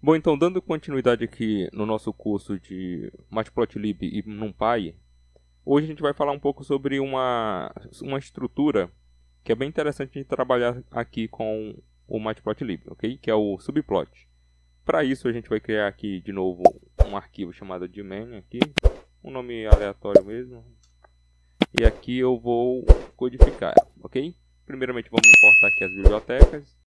Bom, então, dando continuidade aqui no nosso curso de Matplotlib e NumPy, hoje a gente vai falar um pouco sobre uma, uma estrutura que é bem interessante de trabalhar aqui com o Matplotlib, ok? Que é o subplot. Para isso, a gente vai criar aqui, de novo, um arquivo chamado de main aqui, um nome aleatório mesmo. E aqui eu vou codificar, ok? Primeiramente, vamos importar aqui as bibliotecas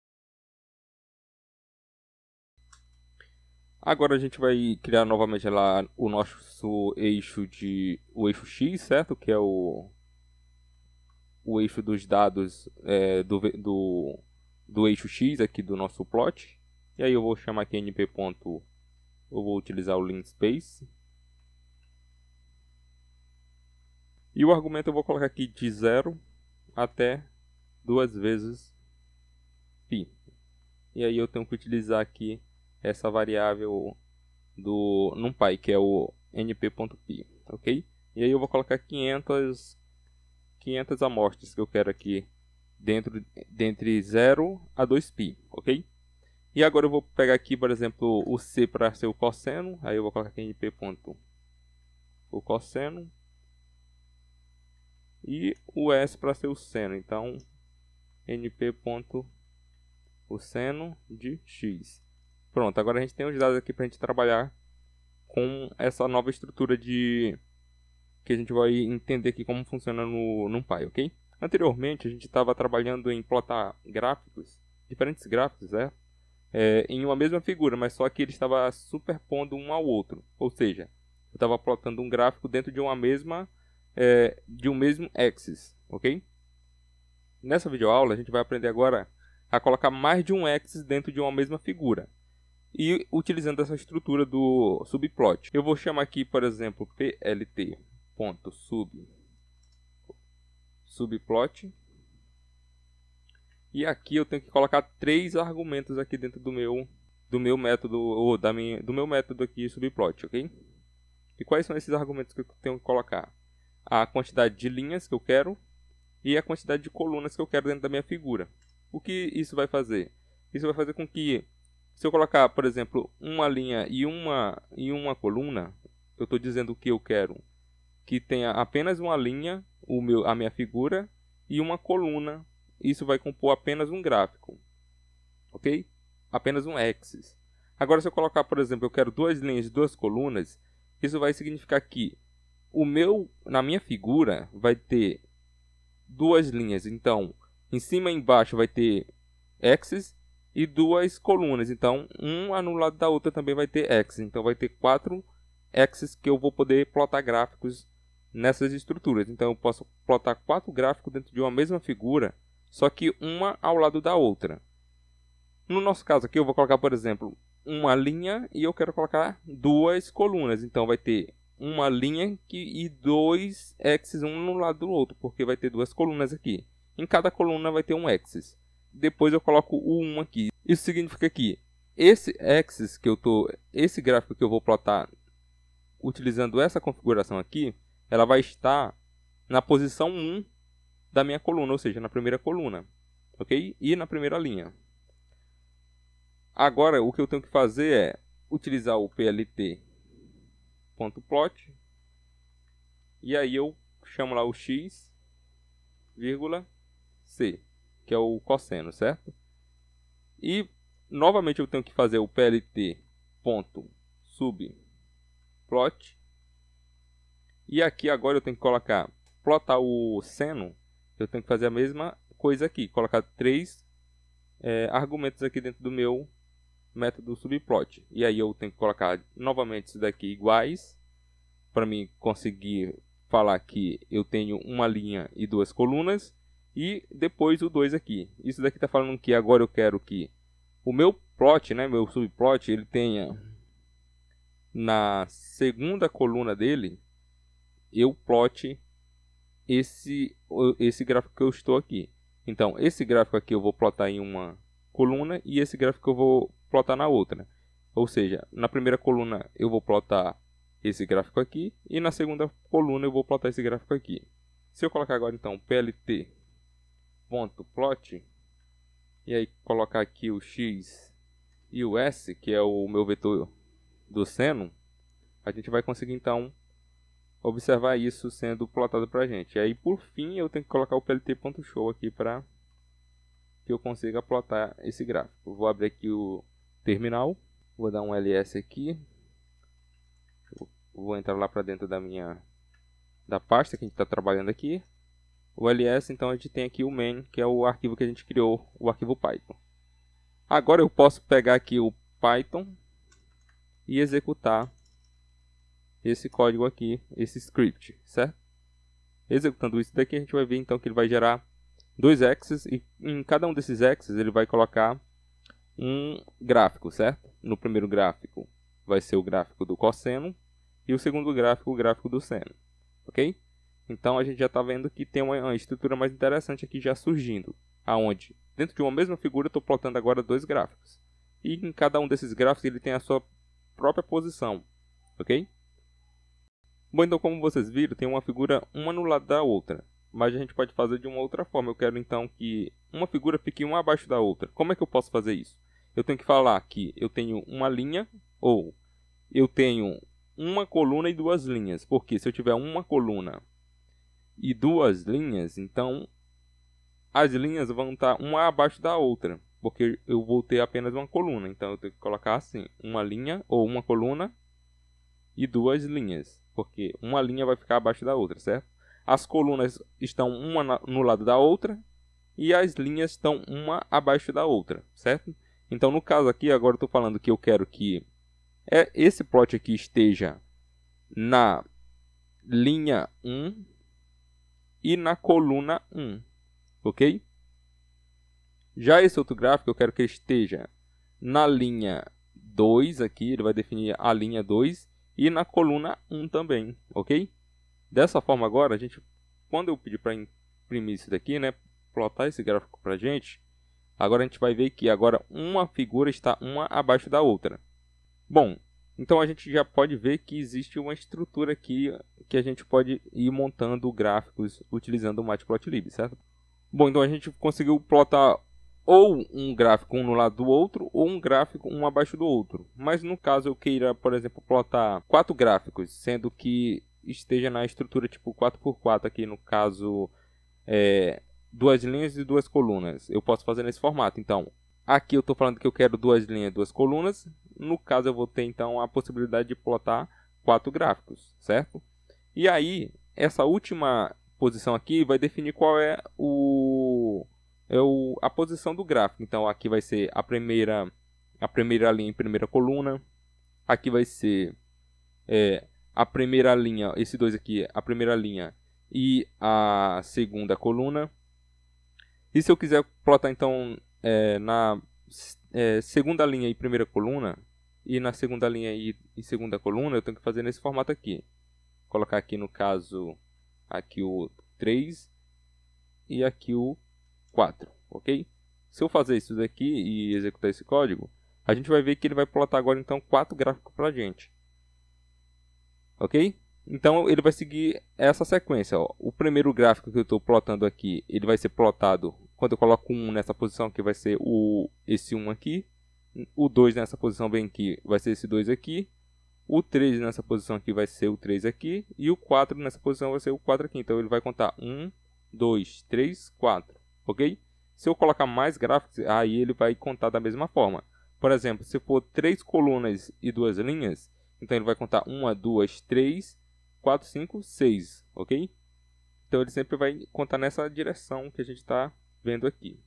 Agora a gente vai criar novamente lá o nosso eixo de o eixo x, certo? Que é o o eixo dos dados é, do, do, do eixo x aqui do nosso plot. E aí eu vou chamar aqui np. Eu vou utilizar o linspace. E o argumento eu vou colocar aqui de 0 até duas vezes π. E aí eu tenho que utilizar aqui essa variável do NumPy, que é o np.py, ok? E aí eu vou colocar 500, 500 amostras que eu quero aqui dentro dentre 0 a 2π, ok? E agora eu vou pegar aqui, por exemplo, o c para ser o cosseno, aí eu vou colocar aqui np. o cosseno e o s para ser o seno, então np. o seno de x. Pronto, agora a gente tem os dados aqui para a gente trabalhar com essa nova estrutura de que a gente vai entender aqui como funciona no NumPy, ok? Anteriormente a gente estava trabalhando em plotar gráficos, diferentes gráficos, né? É, em uma mesma figura, mas só que ele estava superpondo um ao outro. Ou seja, eu estava plotando um gráfico dentro de uma mesma, é, de um mesmo axis, ok? Nessa videoaula a gente vai aprender agora a colocar mais de um axis dentro de uma mesma figura e utilizando essa estrutura do subplot. Eu vou chamar aqui, por exemplo, plt ponto sub subplot e aqui eu tenho que colocar três argumentos aqui dentro do meu do meu método ou da minha, do meu método aqui subplot, ok? E quais são esses argumentos que eu tenho que colocar? A quantidade de linhas que eu quero e a quantidade de colunas que eu quero dentro da minha figura. O que isso vai fazer? Isso vai fazer com que se eu colocar, por exemplo, uma linha e uma, e uma coluna, eu estou dizendo que eu quero que tenha apenas uma linha, o meu, a minha figura, e uma coluna. Isso vai compor apenas um gráfico, ok? Apenas um axis. Agora, se eu colocar, por exemplo, eu quero duas linhas e duas colunas, isso vai significar que o meu, na minha figura, vai ter duas linhas. Então, em cima e embaixo vai ter axis e duas colunas. Então, uma no lado da outra também vai ter X. Então, vai ter quatro X's que eu vou poder plotar gráficos nessas estruturas. Então, eu posso plotar quatro gráficos dentro de uma mesma figura, só que uma ao lado da outra. No nosso caso aqui, eu vou colocar, por exemplo, uma linha e eu quero colocar duas colunas. Então, vai ter uma linha que, e dois X's um no lado do outro, porque vai ter duas colunas aqui. Em cada coluna vai ter um X's depois eu coloco o 1 aqui. Isso significa que esse axis que eu tô, esse gráfico que eu vou plotar utilizando essa configuração aqui, ela vai estar na posição 1 da minha coluna, ou seja, na primeira coluna, ok? E na primeira linha. Agora, o que eu tenho que fazer é utilizar o plt.plot e aí eu chamo lá o x, vírgula, c que é o cosseno, certo? E novamente eu tenho que fazer o plt ponto subplot e aqui agora eu tenho que colocar plotar o seno, eu tenho que fazer a mesma coisa aqui, colocar três é, argumentos aqui dentro do meu método subplot. E aí eu tenho que colocar novamente isso daqui iguais para mim conseguir falar que eu tenho uma linha e duas colunas e depois o 2 aqui. Isso daqui está falando que agora eu quero que o meu plot, né, meu subplot, ele tenha na segunda coluna dele eu plot esse esse gráfico que eu estou aqui. Então, esse gráfico aqui eu vou plotar em uma coluna e esse gráfico eu vou plotar na outra. Ou seja, na primeira coluna eu vou plotar esse gráfico aqui e na segunda coluna eu vou plotar esse gráfico aqui. Se eu colocar agora então plt plot e aí colocar aqui o x e o s, que é o meu vetor do seno, a gente vai conseguir então observar isso sendo plotado para a gente. E aí por fim eu tenho que colocar o plt.show aqui para que eu consiga plotar esse gráfico. vou abrir aqui o terminal, vou dar um ls aqui, vou entrar lá para dentro da minha da pasta que a gente está trabalhando aqui, o ls, então a gente tem aqui o main, que é o arquivo que a gente criou, o arquivo Python. Agora eu posso pegar aqui o Python e executar esse código aqui, esse script, certo? Executando isso daqui, a gente vai ver então que ele vai gerar dois axes e em cada um desses axes ele vai colocar um gráfico, certo? No primeiro gráfico vai ser o gráfico do cosseno e o segundo gráfico o gráfico do seno, ok? Então a gente já está vendo que tem uma, estrutura mais interessante aqui já surgindo, aonde dentro de uma mesma figura eu estou plotando agora dois gráficos. E em cada um desses gráficos ele tem a sua própria posição, ok? Bom, então como vocês viram, tem uma figura uma no lado da outra, mas a gente pode fazer de uma outra forma. Eu quero então que uma figura fique uma abaixo da outra. Como é que eu posso fazer isso? Eu tenho que falar que eu tenho uma linha ou eu tenho uma coluna e duas linhas, porque se eu tiver uma coluna e duas linhas, então as linhas vão estar tá uma abaixo da outra, porque eu vou ter apenas uma coluna, então eu tenho que colocar assim, uma linha ou uma coluna e duas linhas, porque uma linha vai ficar abaixo da outra, certo? As colunas estão uma no lado da outra e as linhas estão uma abaixo da outra, certo? Então, no caso aqui, agora estou falando que eu quero que é, esse plot aqui esteja na linha 1 e na coluna 1, ok? Já esse outro gráfico eu quero que esteja na linha 2 aqui, ele vai definir a linha 2 e na coluna 1 também, ok? Dessa forma agora, a gente, quando eu pedir para imprimir isso daqui, né, plotar esse gráfico para a gente, agora a gente vai ver que agora uma figura está uma abaixo da outra. Bom, então a gente já pode ver que existe uma estrutura aqui que a gente pode ir montando gráficos utilizando o matplotlib, certo? Bom, então a gente conseguiu plotar ou um gráfico um no lado do outro ou um gráfico um abaixo do outro. Mas no caso eu queira, por exemplo, plotar quatro gráficos, sendo que esteja na estrutura tipo 4x4 aqui no caso é, duas linhas e duas colunas. Eu posso fazer nesse formato. Então, Aqui eu estou falando que eu quero duas linhas, duas colunas. No caso, eu vou ter então a possibilidade de plotar quatro gráficos, certo? E aí, essa última posição aqui vai definir qual é o é o, a posição do gráfico. Então aqui vai ser a primeira a primeira linha em primeira coluna. Aqui vai ser é, a primeira linha, esses dois aqui, a primeira linha e a segunda coluna. E se eu quiser plotar então é, na é, segunda linha e primeira coluna, e na segunda linha e, e segunda coluna, eu tenho que fazer nesse formato aqui. Vou colocar aqui, no caso, aqui o 3 e aqui o 4, ok? Se eu fazer isso daqui e executar esse código, a gente vai ver que ele vai plotar agora, então, quatro gráficos para a gente. Ok? Então ele vai seguir essa sequência. Ó. O primeiro gráfico que eu estou plotando aqui, ele vai ser plotado quando eu coloco um nessa posição aqui vai ser o, esse 1 um aqui. O 2 nessa posição bem aqui vai ser esse 2 aqui. O 3 nessa posição aqui vai ser o 3 aqui. E o 4 nessa posição vai ser o 4 aqui. Então ele vai contar 1, 2, 3, 4. Ok? Se eu colocar mais gráficos, aí ele vai contar da mesma forma. Por exemplo, se for 3 colunas e 2 linhas, então ele vai contar 1, 2, 3, 4, 5, 6. Ok? Então ele sempre vai contar nessa direção que a gente está vendo aqui.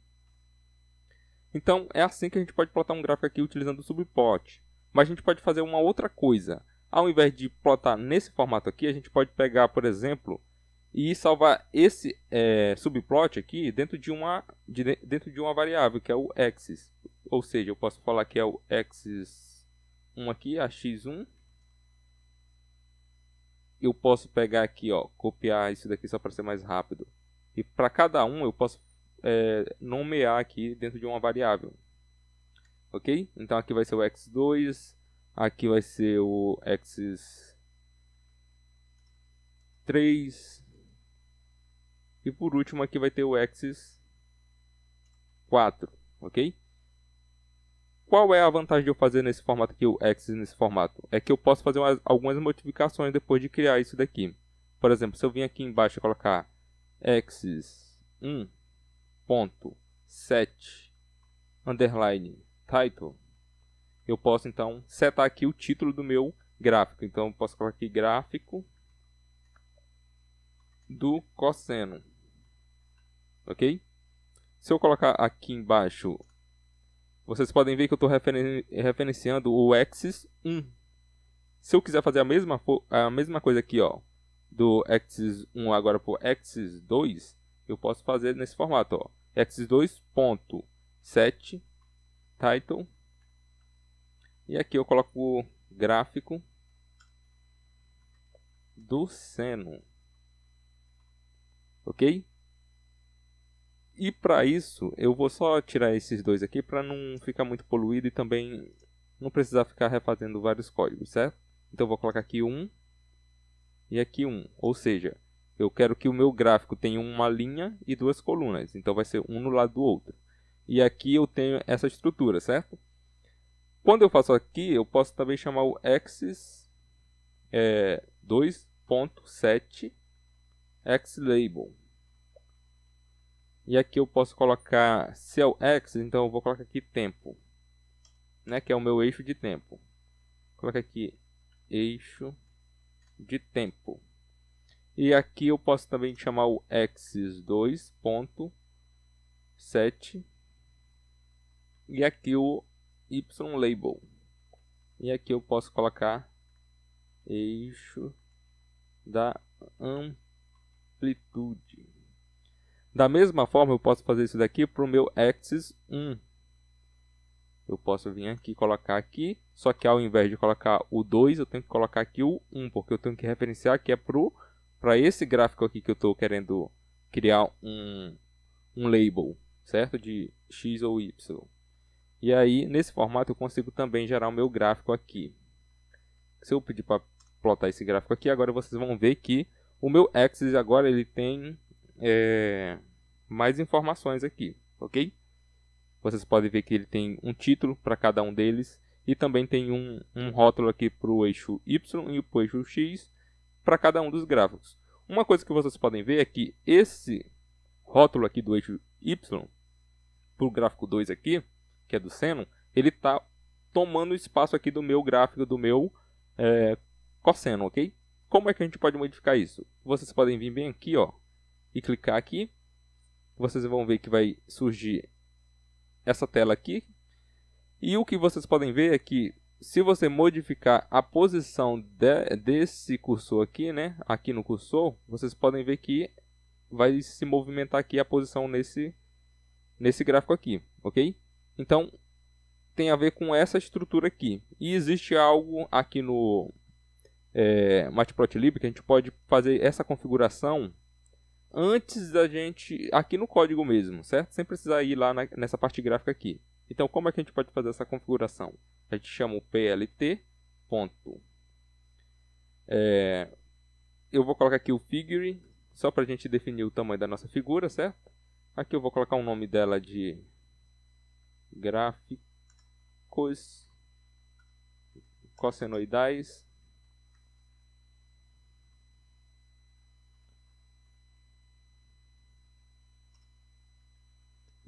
Então, é assim que a gente pode plotar um gráfico aqui utilizando o subplot. Mas a gente pode fazer uma outra coisa. Ao invés de plotar nesse formato aqui, a gente pode pegar, por exemplo, e salvar esse é, subplot aqui dentro de, uma, de, dentro de uma variável, que é o axis. Ou seja, eu posso falar que é o axis 1 aqui, a x1. Eu posso pegar aqui, ó, copiar isso daqui só para ser mais rápido. E para cada um eu posso é, nomear aqui dentro de uma variável. Ok? Então aqui vai ser o x2, aqui vai ser o x3 e por último aqui vai ter o x4, ok? Qual é a vantagem de eu fazer nesse formato aqui, o x nesse formato? É que eu posso fazer umas, algumas modificações depois de criar isso daqui. Por exemplo, se eu vim aqui embaixo e colocar x1, ponto set underline title, eu posso então setar aqui o título do meu gráfico. Então eu posso colocar aqui gráfico do cosseno. OK? Se eu colocar aqui embaixo, vocês podem ver que eu estou referen referenciando o axis 1. Se eu quiser fazer a mesma, a mesma coisa aqui, ó, do axis 1 agora para o axis 2, eu posso fazer nesse formato, ó. x2.set title e aqui eu coloco o gráfico do seno. OK? E para isso, eu vou só tirar esses dois aqui para não ficar muito poluído e também não precisar ficar refazendo vários códigos, certo? Então vou colocar aqui um e aqui um, ou seja, eu quero que o meu gráfico tenha uma linha e duas colunas, então vai ser um no lado do outro. E aqui eu tenho essa estrutura, certo? Quando eu faço aqui, eu posso também chamar o axis é, 2.7 xlabel. E aqui eu posso colocar, se é o axis, então eu vou colocar aqui tempo, né, que é o meu eixo de tempo. Coloca aqui eixo de tempo. E aqui eu posso também chamar o axis 2.set e aqui o y-label. E aqui eu posso colocar eixo da amplitude. Da mesma forma, eu posso fazer isso daqui para o meu axis 1. Eu posso vir aqui colocar aqui, só que ao invés de colocar o 2, eu tenho que colocar aqui o 1, porque eu tenho que referenciar que é para o para esse gráfico aqui que eu estou querendo criar um, um label, certo? De X ou Y. E aí, nesse formato, eu consigo também gerar o meu gráfico aqui. Se eu pedir para plotar esse gráfico aqui, agora vocês vão ver que o meu axis agora ele tem é, mais informações aqui, ok? Vocês podem ver que ele tem um título para cada um deles e também tem um, um rótulo aqui para o eixo Y e para o eixo X para cada um dos gráficos. Uma coisa que vocês podem ver é que esse rótulo aqui do eixo Y, para o gráfico 2 aqui, que é do seno, ele está tomando espaço aqui do meu gráfico, do meu é, cosseno, ok? Como é que a gente pode modificar isso? Vocês podem vir bem aqui, ó, e clicar aqui. Vocês vão ver que vai surgir essa tela aqui. E o que vocês podem ver é que se você modificar a posição de, desse cursor aqui, né, aqui no cursor, vocês podem ver que vai se movimentar aqui a posição nesse, nesse gráfico aqui, ok? Então, tem a ver com essa estrutura aqui. E existe algo aqui no é, Matplotlib que a gente pode fazer essa configuração antes da gente, aqui no código mesmo, certo? Sem precisar ir lá na, nessa parte gráfica aqui. Então, como é que a gente pode fazer essa configuração? A gente chama o plt. Ponto. É, eu vou colocar aqui o figure, só para a gente definir o tamanho da nossa figura, certo? Aqui eu vou colocar o um nome dela de gráficos cossenoidais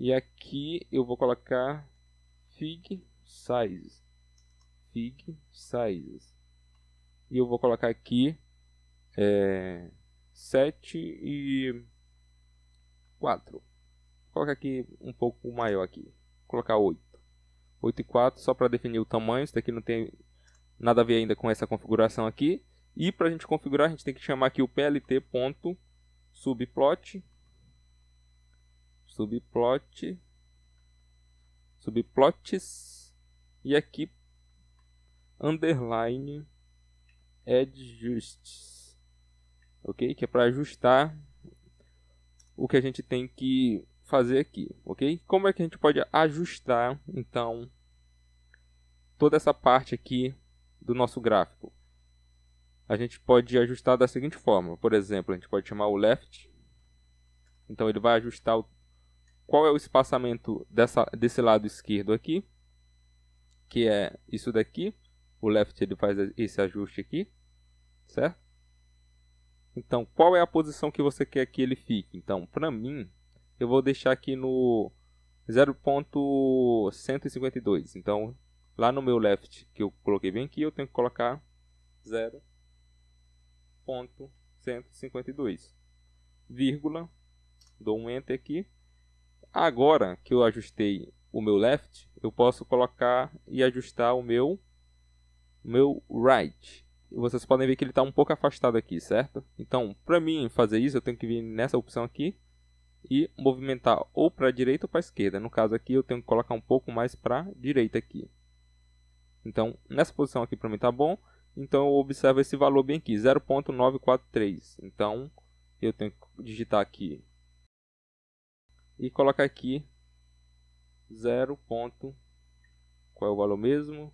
E aqui eu vou colocar fig size. Fig sizes. E eu vou colocar aqui é, 7 e 4. Vou colocar aqui um pouco maior aqui. Vou colocar 8. 8 e 4 só para definir o tamanho. Isso daqui não tem nada a ver ainda com essa configuração aqui. E para a gente configurar, a gente tem que chamar aqui o plt.subplot subplot, subplots e aqui underline adjusts, ok? Que é para ajustar o que a gente tem que fazer aqui, ok? Como é que a gente pode ajustar então toda essa parte aqui do nosso gráfico? A gente pode ajustar da seguinte forma, por exemplo, a gente pode chamar o left, então ele vai ajustar o qual é o espaçamento dessa, desse lado esquerdo aqui, que é isso daqui. O left ele faz esse ajuste aqui, certo? Então, qual é a posição que você quer que ele fique? Então, para mim, eu vou deixar aqui no 0.152. Então, lá no meu left, que eu coloquei bem aqui, eu tenho que colocar 0.152, vírgula, dou um enter aqui, agora que eu ajustei o meu left, eu posso colocar e ajustar o meu, meu right. vocês podem ver que ele está um pouco afastado aqui, certo? Então, para mim fazer isso, eu tenho que vir nessa opção aqui e movimentar ou para a direita ou para a esquerda. No caso aqui, eu tenho que colocar um pouco mais para a direita aqui. Então, nessa posição aqui para mim está bom. Então, eu observo esse valor bem aqui, 0.943. Então, eu tenho que digitar aqui e coloca aqui 0. Ponto, qual é o valor mesmo?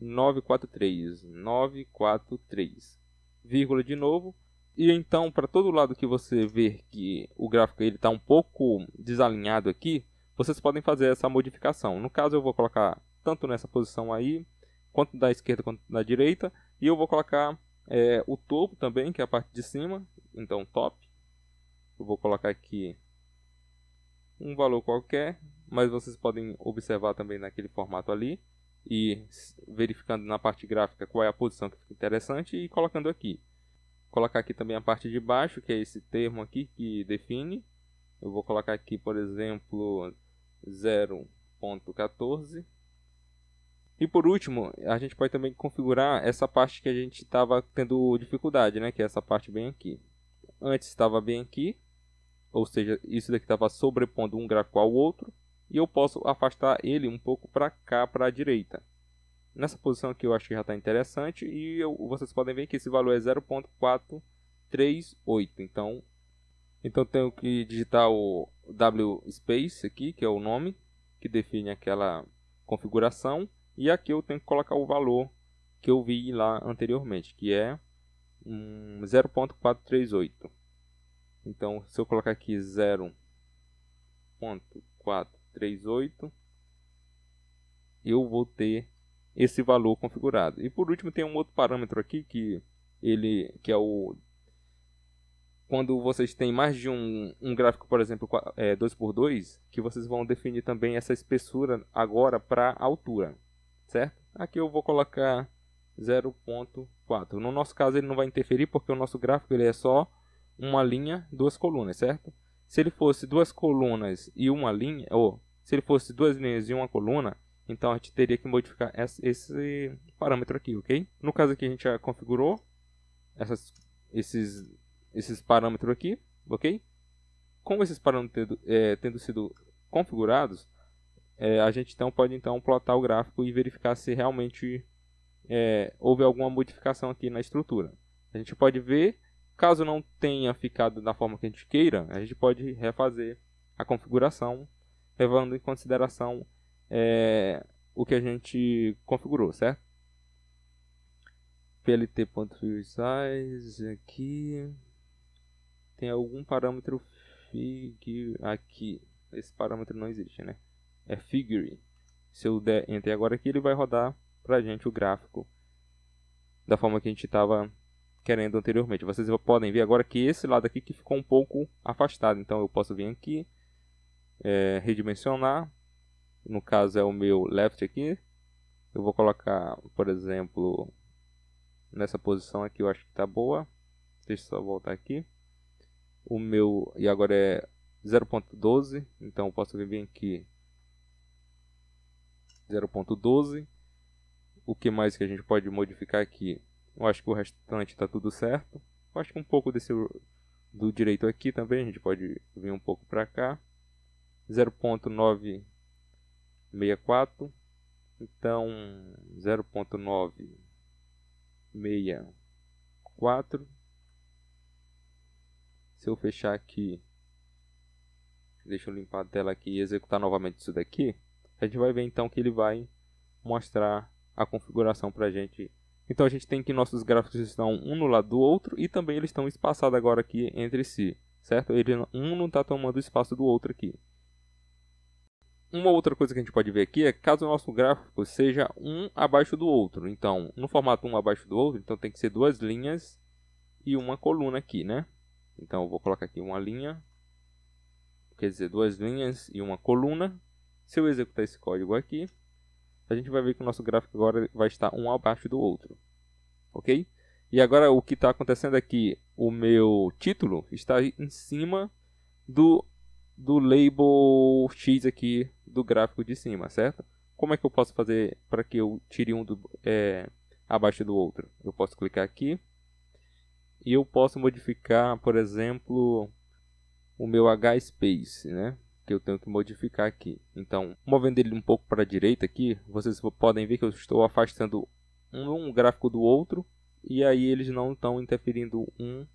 943, 943, vírgula de novo. E então, para todo lado que você ver que o gráfico está um pouco desalinhado aqui, vocês podem fazer essa modificação. No caso, eu vou colocar tanto nessa posição aí, quanto da esquerda quanto da direita. E eu vou colocar é, o topo também, que é a parte de cima, então top. Eu vou colocar aqui um valor qualquer, mas vocês podem observar também naquele formato ali e verificando na parte gráfica qual é a posição que fica interessante e colocando aqui. Colocar aqui também a parte de baixo, que é esse termo aqui que define. Eu vou colocar aqui, por exemplo, 0.14. E por último, a gente pode também configurar essa parte que a gente estava tendo dificuldade, né? que é essa parte bem aqui. Antes estava bem aqui, ou seja, isso daqui estava sobrepondo um gráfico ao outro, e eu posso afastar ele um pouco para cá, para a direita. Nessa posição aqui eu acho que já está interessante, e eu, vocês podem ver que esse valor é 0.438, então, então tenho que digitar o W space aqui, que é o nome, que define aquela configuração, e aqui eu tenho que colocar o valor que eu vi lá anteriormente, que é 0.438. Então, se eu colocar aqui 0.438, eu vou ter esse valor configurado. E por último, tem um outro parâmetro aqui que ele que é o quando vocês têm mais de um, um gráfico, por exemplo, 2x2, é, que vocês vão definir também essa espessura agora para altura, certo? Aqui eu vou colocar 0.4. No nosso caso ele não vai interferir porque o nosso gráfico ele é só uma linha, duas colunas, certo? Se ele fosse duas colunas e uma linha, ou se ele fosse duas linhas e uma coluna, então a gente teria que modificar esse parâmetro aqui, ok? No caso aqui a gente já configurou essas, esses, esses parâmetros aqui, ok? Com esses parâmetros tendo, é, tendo sido configurados, é, a gente então pode então plotar o gráfico e verificar se realmente é, houve alguma modificação aqui na estrutura. A gente pode ver Caso não tenha ficado da forma que a gente queira, a gente pode refazer a configuração, levando em consideração é, o que a gente configurou, certo? plt.fixize aqui tem algum parâmetro fig aqui esse parâmetro não existe né é figure se eu der enter agora aqui ele vai rodar pra gente o gráfico da forma que a gente estava querendo anteriormente. Vocês podem ver agora que esse lado aqui que ficou um pouco afastado. Então eu posso vir aqui, é, redimensionar. No caso é o meu left aqui. Eu vou colocar, por exemplo, nessa posição aqui eu acho que está boa. Deixa eu só voltar aqui. O meu, e agora é 0.12, então eu posso vir aqui 0.12. O que mais que a gente pode modificar aqui? Eu acho que o restante está tudo certo. Eu acho que um pouco desse do direito aqui também, a gente pode vir um pouco para cá. 0.964. Então, 0.964. Se eu fechar aqui, deixa eu limpar a tela aqui e executar novamente isso daqui, a gente vai ver então que ele vai mostrar a configuração para a gente então a gente tem que nossos gráficos estão um no lado do outro e também eles estão espaçados agora aqui entre si, certo? Ele, um não está tomando o espaço do outro aqui. Uma outra coisa que a gente pode ver aqui é caso o nosso gráfico seja um abaixo do outro. Então, no formato um abaixo do outro, então tem que ser duas linhas e uma coluna aqui, né? Então eu vou colocar aqui uma linha, quer dizer, duas linhas e uma coluna. Se eu executar esse código aqui, a gente vai ver que o nosso gráfico agora vai estar um abaixo do outro. Ok? E agora o que está acontecendo é que o meu título está em cima do, do label X aqui do gráfico de cima, certo? Como é que eu posso fazer para que eu tire um do, é, abaixo do outro? Eu posso clicar aqui e eu posso modificar, por exemplo, o meu H space, né? que eu tenho que modificar aqui. Então, movendo ele um pouco para a direita aqui, vocês podem ver que eu estou afastando um gráfico do outro e aí eles não estão interferindo um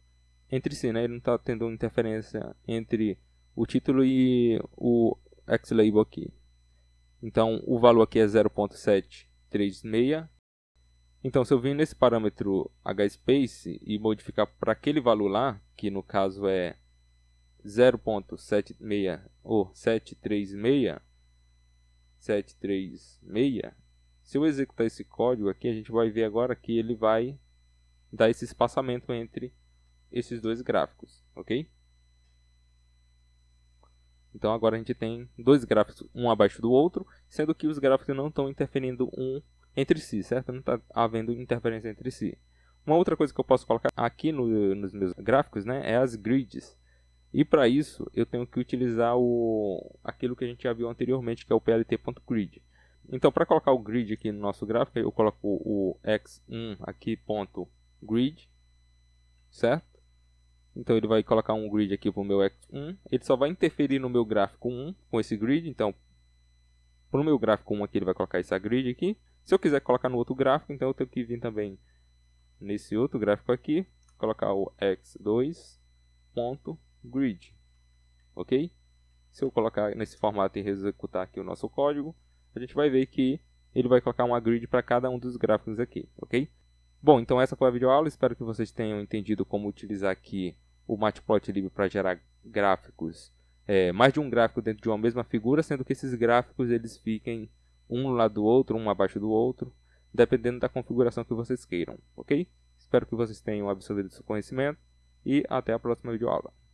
entre si, né? Ele não está tendo interferência entre o título e o X-Label aqui. Então, o valor aqui é 0.736. Então, se eu vir nesse parâmetro hspace e modificar para aquele valor lá, que no caso é 0.76 ou 736, 736, se eu executar esse código aqui, a gente vai ver agora que ele vai dar esse espaçamento entre esses dois gráficos, ok? Então agora a gente tem dois gráficos, um abaixo do outro, sendo que os gráficos não estão interferindo um entre si, certo? Não está havendo interferência entre si. Uma outra coisa que eu posso colocar aqui no, nos meus gráficos né, é as grids. E para isso, eu tenho que utilizar o aquilo que a gente já viu anteriormente, que é o plt.grid. Então, para colocar o grid aqui no nosso gráfico, eu coloco o x1 aqui ponto grid, certo? Então ele vai colocar um grid aqui para o meu x1, ele só vai interferir no meu gráfico 1 com esse grid, então para o meu gráfico 1 aqui ele vai colocar essa grid aqui. Se eu quiser colocar no outro gráfico, então eu tenho que vir também nesse outro gráfico aqui, colocar o x2 ponto grid, ok? Se eu colocar nesse formato e executar aqui o nosso código, a gente vai ver que ele vai colocar uma grid para cada um dos gráficos aqui, ok? Bom, então essa foi a videoaula, espero que vocês tenham entendido como utilizar aqui o Matplotlib para gerar gráficos, é, mais de um gráfico dentro de uma mesma figura, sendo que esses gráficos eles fiquem um lado do outro, um abaixo do outro, dependendo da configuração que vocês queiram, ok? Espero que vocês tenham absorvido seu conhecimento e até a próxima videoaula.